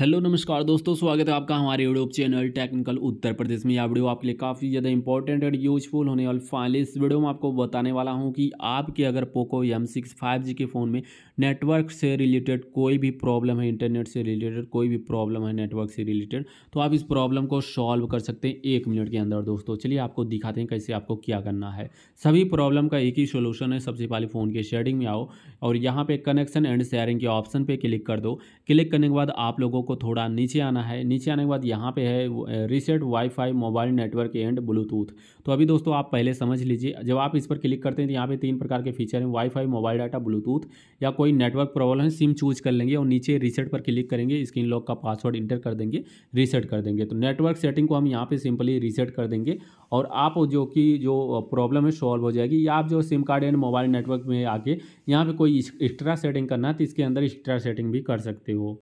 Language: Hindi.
हेलो नमस्कार दोस्तों स्वागत है आपका हमारे YouTube channel Technical Uttar Pradesh में यह वीडियो आपके लिए काफ़ी ज़्यादा इंपॉर्टेंट और यूजफुल होने वाली फाइल इस वीडियो में आपको बताने वाला हूं कि आपके अगर Poco M six five G के फ़ोन में नेटवर्क से रिलेटेड कोई भी प्रॉब्लम है इंटरनेट से रिलेटेड कोई भी प्रॉब्लम है नेटवर्क से रिलेटेड तो आप इस प्रॉब्लम को सॉल्व कर सकते हैं एक मिनट के अंदर दोस्तों चलिए आपको दिखाते हैं कैसे आपको क्या करना है सभी प्रॉब्लम का एक ही सोल्यूशन है सबसे पहले फ़ोन के शेडिंग में आओ और यहाँ पर कनेक्शन एंड शेयरिंग के ऑप्शन पर क्लिक कर दो क्लिक करने के बाद आप लोगों को थोड़ा नीचे आना है नीचे आने के बाद यहाँ पे है reset WiFi mobile network and Bluetooth तो अभी दोस्तों आप पहले समझ लीजिए जब आप इस पर क्लिक करते हैं तो यहाँ पे तीन प्रकार के फीचर हैं वाईफाई मोबाइल डाटा ब्लूटूथ या कोई नेटवर्क प्रॉब्लम है सिम चूज कर लेंगे और नीचे रीसेट पर क्लिक करेंगे स्क्रीन लॉक का पासवर्ड इंटर कर देंगे रीसेट कर देंगे तो नेटवर्क सेटिंग को हम यहाँ पर सिंपली रीसेट कर देंगे और आप जो कि जो प्रॉब्लम है सॉल्व हो जाएगी या आप जो SIM card and mobile network में आके यहाँ पर कोई एक्स्ट्रा सेटिंग करना है तो इसके अंदर एक्स्ट्रा सेटिंग भी कर सकते हो